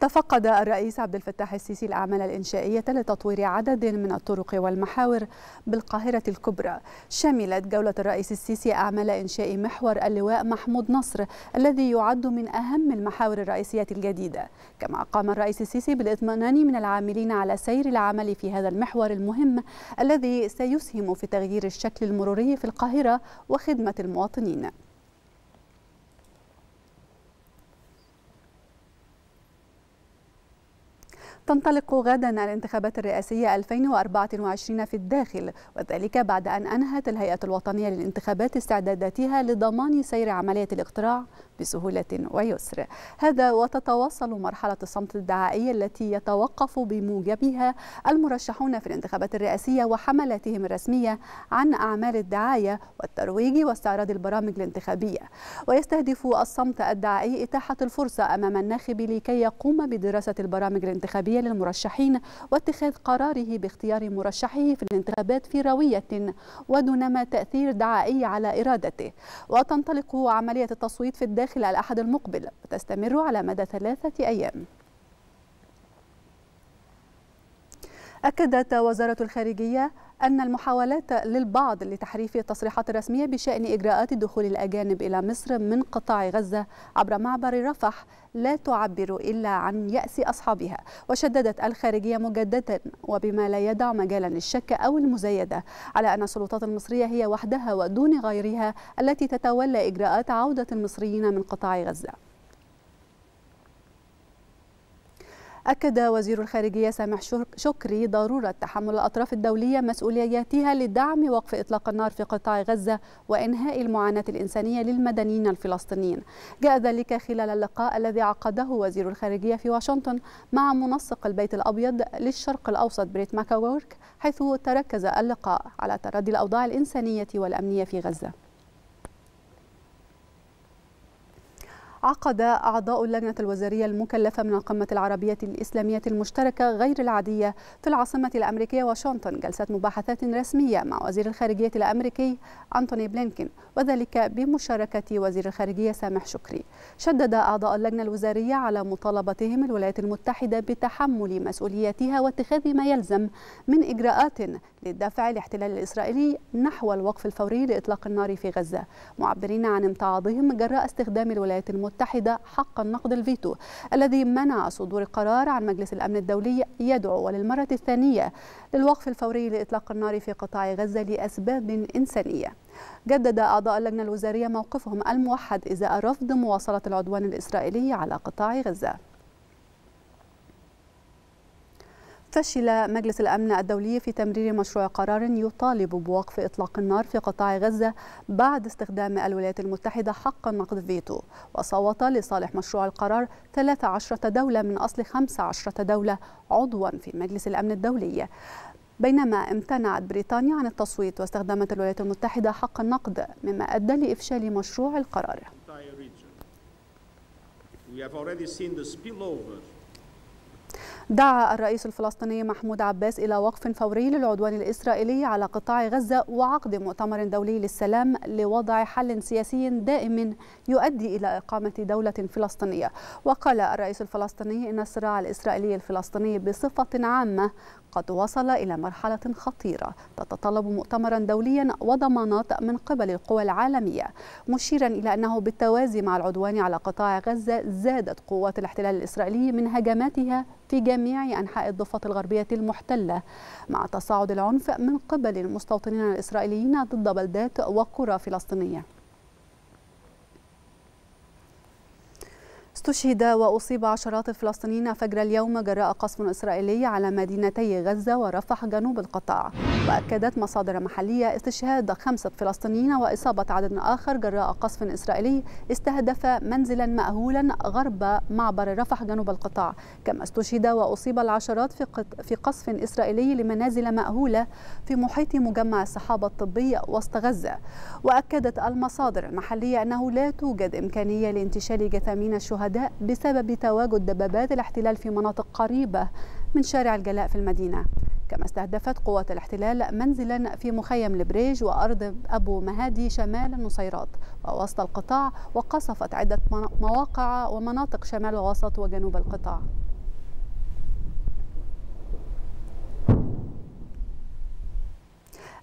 تفقد الرئيس عبد الفتاح السيسي الأعمال الإنشائية لتطوير عدد من الطرق والمحاور بالقاهرة الكبرى شملت جولة الرئيس السيسي أعمال إنشاء محور اللواء محمود نصر الذي يعد من أهم المحاور الرئيسية الجديدة كما قام الرئيس السيسي بالإطمئنان من العاملين على سير العمل في هذا المحور المهم الذي سيسهم في تغيير الشكل المروري في القاهرة وخدمة المواطنين تنطلق غدا الانتخابات الرئاسية 2024 في الداخل وذلك بعد أن أنهت الهيئة الوطنية للانتخابات استعداداتها لضمان سير عملية الاقتراع بسهولة ويسر هذا وتتواصل مرحلة الصمت الدعائي التي يتوقف بموجبها المرشحون في الانتخابات الرئاسية وحملاتهم الرسمية عن أعمال الدعاية والترويج واستعراض البرامج الانتخابية ويستهدف الصمت الدعائي إتاحة الفرصة أمام الناخب لكي يقوم بدراسة البرامج الانتخابية الانتخابية للمرشحين واتخاذ قراره باختيار مرشحه في الانتخابات في روية ودونما تأثير دعائي على إرادته وتنطلق عملية التصويت في الداخل الأحد المقبل وتستمر على مدى ثلاثة أيام أكدت وزارة الخارجية أن المحاولات للبعض لتحريف التصريحات الرسمية بشأن إجراءات دخول الأجانب إلى مصر من قطاع غزة عبر معبر رفح لا تعبر إلا عن يأس أصحابها وشددت الخارجية مجددا وبما لا يدع مجالا للشك أو المزايدة على أن السلطات المصرية هي وحدها ودون غيرها التي تتولى إجراءات عودة المصريين من قطاع غزة أكد وزير الخارجية سامح شكري ضرورة تحمل الأطراف الدولية مسؤولياتها لدعم وقف إطلاق النار في قطاع غزة وإنهاء المعاناة الإنسانية للمدنيين الفلسطينيين جاء ذلك خلال اللقاء الذي عقده وزير الخارجية في واشنطن مع منسق البيت الأبيض للشرق الأوسط بريت ماكاورك حيث تركز اللقاء على تردي الأوضاع الإنسانية والأمنية في غزة عقد أعضاء اللجنة الوزارية المكلفة من القمة العربية الإسلامية المشتركة غير العادية في العاصمة الأمريكية واشنطن جلسة مباحثات رسمية مع وزير الخارجية الأمريكي أنتوني بلينكين وذلك بمشاركة وزير الخارجية سامح شكري شدد أعضاء اللجنة الوزارية على مطالبتهم الولايات المتحدة بتحمل مسؤولياتها واتخاذ ما يلزم من إجراءات للدفع الاحتلال الإسرائيلي نحو الوقف الفوري لإطلاق النار في غزة معبرين عن امتعاضهم جراء استخدام الولايات المتحدة المتحدة حق النقد الفيتو الذي منع صدور قرار عن مجلس الأمن الدولي يدعو وللمرة الثانية للوقف الفوري لإطلاق النار في قطاع غزة لأسباب إنسانية جدد أعضاء اللجنة الوزارية موقفهم الموحد إزاء رفض مواصلة العدوان الإسرائيلي على قطاع غزة فشل مجلس الأمن الدولي في تمرير مشروع قرار يطالب بوقف إطلاق النار في قطاع غزة بعد استخدام الولايات المتحدة حق نقض فيتو وصوت لصالح مشروع القرار 13 دولة من أصل 15 دولة عضوا في مجلس الأمن الدولي بينما امتنعت بريطانيا عن التصويت واستخدمت الولايات المتحدة حق النقد مما أدى لإفشال مشروع القرار. We have already seen the spillover دعا الرئيس الفلسطيني محمود عباس إلى وقف فوري للعدوان الإسرائيلي على قطاع غزة وعقد مؤتمر دولي للسلام لوضع حل سياسي دائم يؤدي إلى إقامة دولة فلسطينية وقال الرئيس الفلسطيني إن الصراع الإسرائيلي الفلسطيني بصفة عامة قد وصل إلى مرحلة خطيرة تتطلب مؤتمرا دوليا وضمانات من قبل القوى العالمية مشيرا إلى أنه بالتوازي مع العدوان على قطاع غزة زادت قوات الاحتلال الإسرائيلي من هجماتها في جميع جميع أنحاء الضفة الغربية المحتلة مع تصاعد العنف من قبل المستوطنين الإسرائيليين ضد بلدات وقرى فلسطينية استشهد وأصيب عشرات الفلسطينيين فجر اليوم جراء قصف إسرائيلي على مدينتي غزة ورفح جنوب القطاع وأكدت مصادر محلية استشهاد خمسة فلسطينيين وإصابة عدد آخر جراء قصف إسرائيلي استهدف منزلا مأهولا غرب معبر رفح جنوب القطاع كما استشهد وأصيب العشرات في قصف إسرائيلي لمنازل مأهولة في محيط مجمع الصحابة الطبي وسط غزة وأكدت المصادر المحلية أنه لا توجد إمكانية لانتشال جثامين الشهداء بسبب تواجد دبابات الاحتلال في مناطق قريبة من شارع الجلاء في المدينة كما استهدفت قوات الاحتلال منزلا في مخيم البريج وأرض أبو مهادي شمال النصيرات ووسط القطاع وقصفت عدة مواقع ومناطق شمال ووسط وجنوب القطاع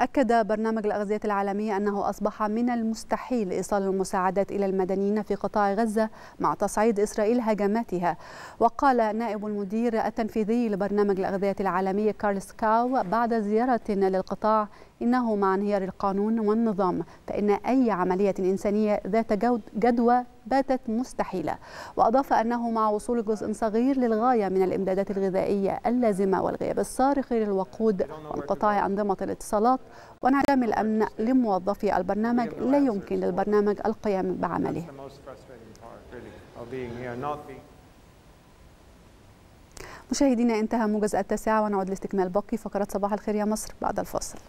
أكد برنامج الأغذية العالمية أنه أصبح من المستحيل إيصال المساعدات إلى المدنيين في قطاع غزة مع تصعيد إسرائيل هجماتها وقال نائب المدير التنفيذي لبرنامج الأغذية العالمية كارلس كاو بعد زيارة للقطاع إنه مع انهيار القانون والنظام فإن أي عملية إنسانية ذات جدوى باتت مستحيلة وأضاف أنه مع وصول جزء صغير للغاية من الإمدادات الغذائية اللازمة والغياب الصارخ للوقود وانقطاع أنظمة الاتصالات وانعدام الأمن لموظفي البرنامج لا يمكن للبرنامج القيام بعمله مشاهدينا انتهى موجز التاسعة ونعود لاستكمال باقي فقرات صباح الخير يا مصر بعد الفاصل